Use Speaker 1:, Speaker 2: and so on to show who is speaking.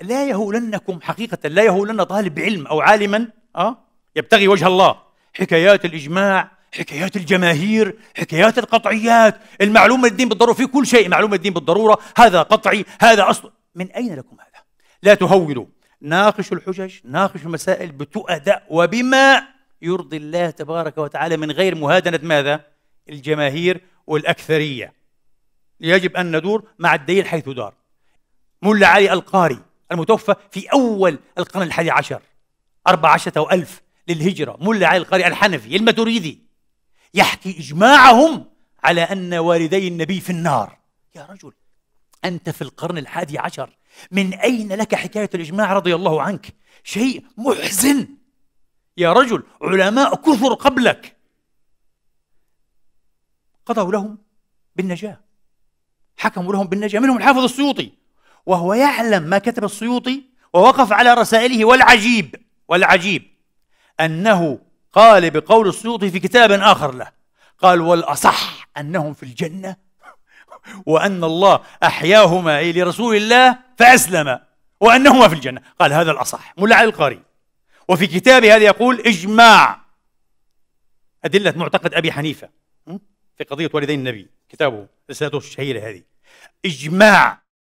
Speaker 1: فلا يهولنكم حقيقة لا يهولن طالب علم أو عالما أه؟ يبتغي وجه الله حكايات الإجماع حكايات الجماهير حكايات القطعيات المعلومة الدين بالضرورة في كل شيء معلومة الدين بالضرورة هذا قطعي هذا أصل من أين لكم هذا لا تهولوا ناقشوا الحجج ناقشوا المسائل بتؤدى وبما يرضي الله تبارك وتعالى من غير مهادنة ماذا؟ الجماهير والأكثرية يجب أن ندور مع الدين حيث دار ملا علي القاري المتوفى في أول القرن الحادي عشر أربع عشرة ألف للهجرة ملا علي القاري الحنفي الماتريدي يحكي إجماعهم على أن والدي النبي في النار يا رجل أنت في القرن الحادي عشر من أين لك حكاية الإجماع رضي الله عنك شيء محزن يا رجل علماء كثر قبلك قضوا لهم بالنجاة حكموا لهم بالنجاة منهم الحافظ السيوطي وهو يعلم ما كتب السيوطي ووقف على رسائله والعجيب والعجيب أنه قال بقول السيوطي في كتاب آخر له قال والأصح أنهم في الجنة وأن الله أحياهما أي لرسول الله فأسلم وأنهما في الجنة قال هذا الأصح ملا علي القاري وفي كتابه هذا يقول إجماع أدلة معتقد أبي حنيفة في قضية والدين النبي كتابه رسالته الشهيرة هذه إجماع